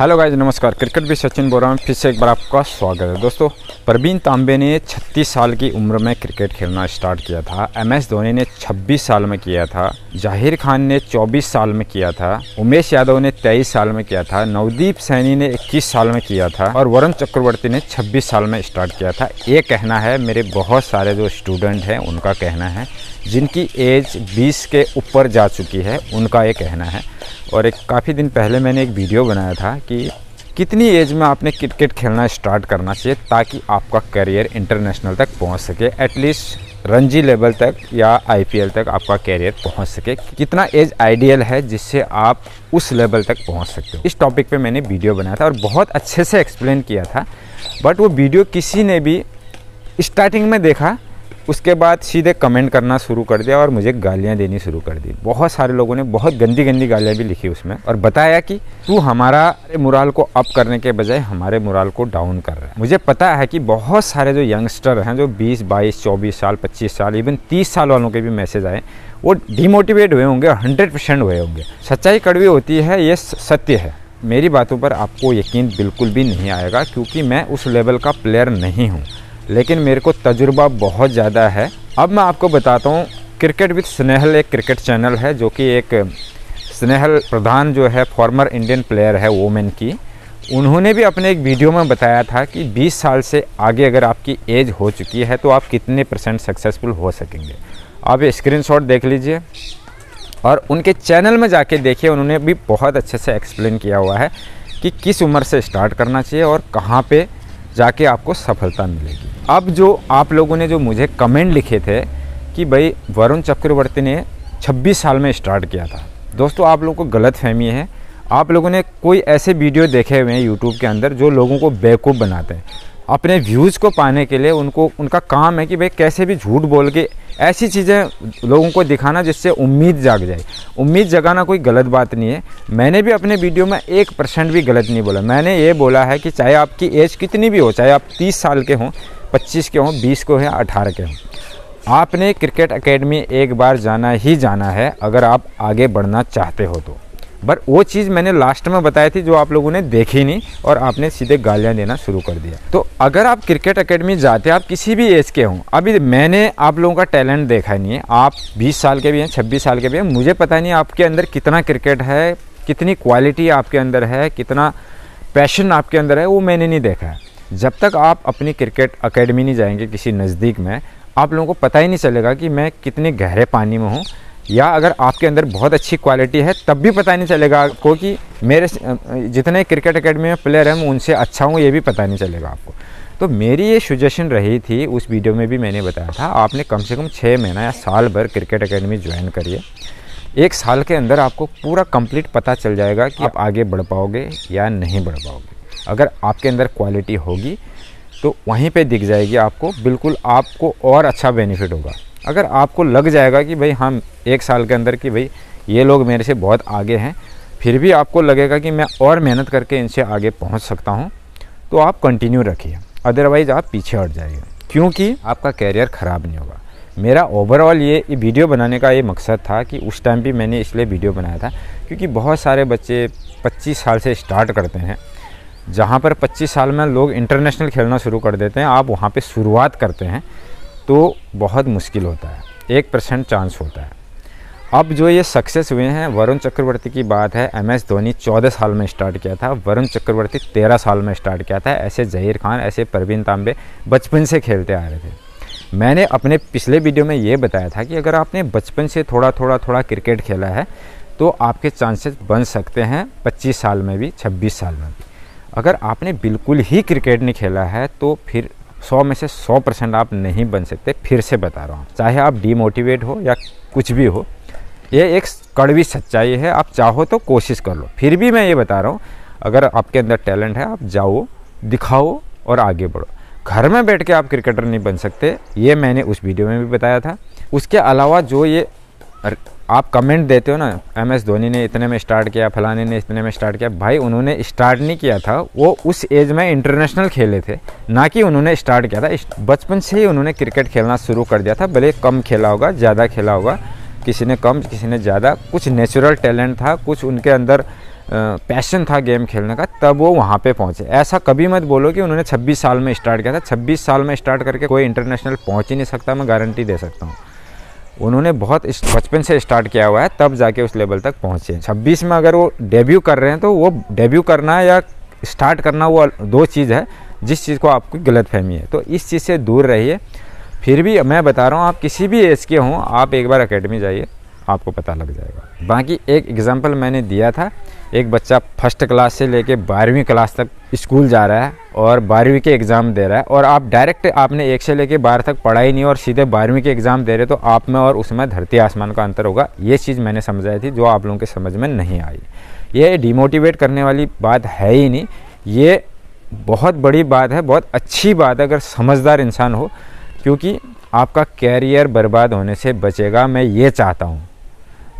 hello guys नमस्कार cricket भी सचिन बोल रहा हूँ फिर से एक बार आपका स्वागत है दोस्तों प्रवीण तांबे ने 36 साल की उम्र में क्रिकेट खेलना स्टार्ट किया था एम एस धोनी ने 26 साल में किया था जाहिर खान ने 24 साल में किया था उमेश यादव ने 23 साल में किया था नवदीप सैनी ने 21 साल में किया था और वरुण चक्रवर्ती ने 26 साल में स्टार्ट किया था ये कहना है मेरे बहुत सारे जो स्टूडेंट हैं उनका कहना है जिनकी एज बीस के ऊपर जा चुकी है उनका ये कहना है और एक काफ़ी दिन पहले मैंने एक वीडियो बनाया था कि कितनी एज में आपने क्रिकेट खेलना स्टार्ट करना चाहिए ताकि आपका करियर इंटरनेशनल तक पहुंच सके एटलीस्ट रणजी लेवल तक या आईपीएल तक आपका करियर पहुंच सके कितना एज आइडियल है जिससे आप उस लेवल तक पहुंच सकते हो इस टॉपिक पे मैंने वीडियो बनाया था और बहुत अच्छे से एक्सप्लेन किया था बट वो वीडियो किसी ने भी स्टार्टिंग में देखा उसके बाद सीधे कमेंट करना शुरू कर दिया और मुझे गालियाँ देनी शुरू कर दी बहुत सारे लोगों ने बहुत गंदी गंदी गालियाँ भी लिखी उसमें और बताया कि तू हमारा मुराल को अप करने के बजाय हमारे मुराल को डाउन कर रहा है मुझे पता है कि बहुत सारे जो यंगस्टर हैं जो 20, 22, 24 साल 25 साल इवन 30 साल वालों के भी मैसेज आए वो डिमोटिवेट हुए होंगे हंड्रेड परसेंट हुए होंगे सच्चाई कड़वी होती है ये सत्य है मेरी बातों पर आपको यकीन बिल्कुल भी नहीं आएगा क्योंकि मैं उस लेवल का प्लेयर नहीं हूँ लेकिन मेरे को तजुर्बा बहुत ज़्यादा है अब मैं आपको बताता हूँ क्रिकेट विथ स्नेहल एक क्रिकेट चैनल है जो कि एक स्नेहल प्रधान जो है फॉर्मर इंडियन प्लेयर है वोमेन की उन्होंने भी अपने एक वीडियो में बताया था कि 20 साल से आगे अगर आपकी एज हो चुकी है तो आप कितने परसेंट सक्सेसफुल हो सकेंगे आप स्क्रीन स्क्रीनशॉट देख लीजिए और उनके चैनल में जाके देखिए उन्होंने भी बहुत अच्छे से एक्सप्लेन किया हुआ है कि किस उम्र से स्टार्ट करना चाहिए और कहाँ पे जाके आपको सफलता मिलेगी अब जो आप लोगों ने जो मुझे कमेंट लिखे थे कि भाई वरुण चक्रवर्ती ने 26 साल में स्टार्ट किया था दोस्तों आप लोगों को गलत फहमी है आप लोगों ने कोई ऐसे वीडियो देखे हुए हैं यूट्यूब के अंदर जो लोगों को बेवकूफ़ बनाते हैं अपने व्यूज़ को पाने के लिए उनको उनका काम है कि भाई कैसे भी झूठ बोल के ऐसी चीज़ें लोगों को दिखाना जिससे उम्मीद जाग जाए उम्मीद जगाना कोई गलत बात नहीं है मैंने भी अपने वीडियो में एक परसेंट भी गलत नहीं बोला मैंने ये बोला है कि चाहे आपकी एज कितनी भी हो चाहे आप तीस साल के हों पच्चीस के हों बीस को हैं अठारह के हों आपने क्रिकेट एकेडमी एक बार जाना ही जाना है अगर आप आगे बढ़ना चाहते हो तो बट वो चीज़ मैंने लास्ट में बताई थी जो आप लोगों ने देखी नहीं और आपने सीधे गालियाँ देना शुरू कर दिया तो अगर आप क्रिकेट एकेडमी जाते हैं आप किसी भी एज के हों अभी मैंने आप लोगों का टैलेंट देखा नहीं है आप 20 साल के भी हैं 26 साल के भी हैं मुझे पता नहीं आपके अंदर कितना क्रिकेट है कितनी क्वालिटी आपके अंदर है कितना पैशन आपके अंदर है वो मैंने नहीं देखा है जब तक आप अपनी क्रिकेट अकेडमी नहीं जाएंगे किसी नज़दीक में आप लोगों को पता ही नहीं चलेगा कि मैं कितने गहरे पानी में हूँ या अगर आपके अंदर बहुत अच्छी क्वालिटी है तब भी पता नहीं चलेगा आपको कि मेरे जितने क्रिकेट अकेडमी में प्लेयर हैं उनसे अच्छा हूँ ये भी पता नहीं चलेगा आपको तो मेरी ये सुजेशन रही थी उस वीडियो में भी मैंने बताया था आपने कम से कम छः महीना या साल भर क्रिकेट अकेडमी ज्वाइन करिए एक साल के अंदर आपको पूरा कंप्लीट पता चल जाएगा कि आप आगे बढ़ पाओगे या नहीं बढ़ पाओगे अगर आपके अंदर क्वालिटी होगी तो वहीं पे दिख जाएगी आपको बिल्कुल आपको और अच्छा बेनिफिट होगा अगर आपको लग जाएगा कि भाई हम एक साल के अंदर कि भाई ये लोग मेरे से बहुत आगे हैं फिर भी आपको लगेगा कि मैं और मेहनत करके इनसे आगे पहुँच सकता हूँ तो आप कंटिन्यू रखिए अदरवाइज़ आप पीछे हट जाइए क्योंकि आपका कैरियर ख़राब नहीं होगा मेरा ओवरऑल ये वीडियो बनाने का ये मकसद था कि उस टाइम भी मैंने इसलिए वीडियो बनाया था क्योंकि बहुत सारे बच्चे 25 साल से स्टार्ट करते हैं जहाँ पर 25 साल में लोग इंटरनेशनल खेलना शुरू कर देते हैं आप वहाँ पे शुरुआत करते हैं तो बहुत मुश्किल होता है एक परसेंट चांस होता है अब जो ये सक्सेस हुए हैं वरुण चक्रवर्ती की बात है एम एस धोनी चौदह साल में स्टार्ट किया था वरुण चक्रवर्ती तेरह साल में स्टार्ट किया था ऐसे जहीर खान ऐसे परवीन तांबे बचपन से खेलते आ रहे थे मैंने अपने पिछले वीडियो में ये बताया था कि अगर आपने बचपन से थोड़ा थोड़ा थोड़ा क्रिकेट खेला है तो आपके चांसेस बन सकते हैं 25 साल में भी 26 साल में भी अगर आपने बिल्कुल ही क्रिकेट नहीं खेला है तो फिर सौ में से सौ परसेंट आप नहीं बन सकते फिर से बता रहा हूँ चाहे आप डीमोटिवेट हो या कुछ भी हो ये एक कड़वी सच्चाई है आप चाहो तो कोशिश कर लो फिर भी मैं ये बता रहा हूँ अगर आपके अंदर टैलेंट है आप जाओ दिखाओ और आगे बढ़ो घर में बैठ के आप क्रिकेटर नहीं बन सकते ये मैंने उस वीडियो में भी बताया था उसके अलावा जो ये आप कमेंट देते हो ना एम एस धोनी ने इतने में स्टार्ट किया फलाने ने इतने में स्टार्ट किया भाई उन्होंने स्टार्ट नहीं किया था वो उस एज में इंटरनेशनल खेले थे ना कि उन्होंने स्टार्ट किया था बचपन से ही उन्होंने क्रिकेट खेलना शुरू कर दिया था भले कम खेला होगा ज़्यादा खेला होगा किसी ने कम किसी ने ज़्यादा कुछ नेचुरल टैलेंट था कुछ उनके अंदर पैशन था गेम खेलने का तब वो वहाँ पे पहुँचे ऐसा कभी मत बोलो कि उन्होंने 26 साल में स्टार्ट किया था 26 साल में स्टार्ट करके कोई इंटरनेशनल पहुँच ही नहीं सकता मैं गारंटी दे सकता हूँ उन्होंने बहुत बचपन से स्टार्ट किया हुआ है तब जाके उस लेवल तक पहुँचे छब्बीस में अगर वो डेब्यू कर रहे हैं तो वो डेब्यू करना या स्टार्ट करना वो दो चीज़ है जिस चीज़ को आपको गलत फहमी है तो इस चीज़ से दूर रहिए फिर भी मैं बता रहा हूँ आप किसी भी एज के हों आप एक बार अकेडमी जाइए आपको पता लग जाएगा बाकी एक एग्ज़ाम्पल मैंने दिया था एक बच्चा फर्स्ट क्लास से लेके बारहवीं क्लास तक स्कूल जा रहा है और बारहवीं के एग्ज़ाम दे रहा है और आप डायरेक्ट आपने एक से लेके बारह तक पढ़ा ही नहीं और सीधे बारहवीं के एग्ज़ाम दे रहे तो आप में और उसमें धरती आसमान का अंतर होगा ये चीज़ मैंने समझाई थी जो आप लोगों के समझ में नहीं आई ये डिमोटिवेट करने वाली बात है ही नहीं ये बहुत बड़ी बात है बहुत अच्छी बात है अगर समझदार इंसान हो क्योंकि आपका कैरियर बर्बाद होने से बचेगा मैं ये चाहता हूँ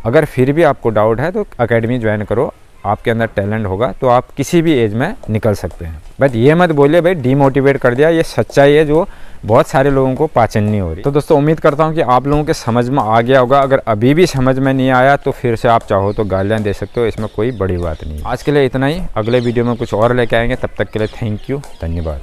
अगर फिर भी आपको डाउट है तो अकेडमी ज्वाइन करो आपके अंदर टैलेंट होगा तो आप किसी भी एज में निकल सकते हैं बट ये मत बोलिए भाई डीमोटिवेट कर दिया ये सच्चाई है जो बहुत सारे लोगों को पाचन नहीं हो रही तो दोस्तों उम्मीद करता हूँ कि आप लोगों के समझ में आ गया होगा अगर अभी भी समझ में नहीं आया तो फिर से आप चाहो तो गालियाँ दे सकते हो इसमें कोई बड़ी बात नहीं आज के लिए इतना ही अगले वीडियो में कुछ और लेके आएंगे तब तक के लिए थैंक यू धन्यवाद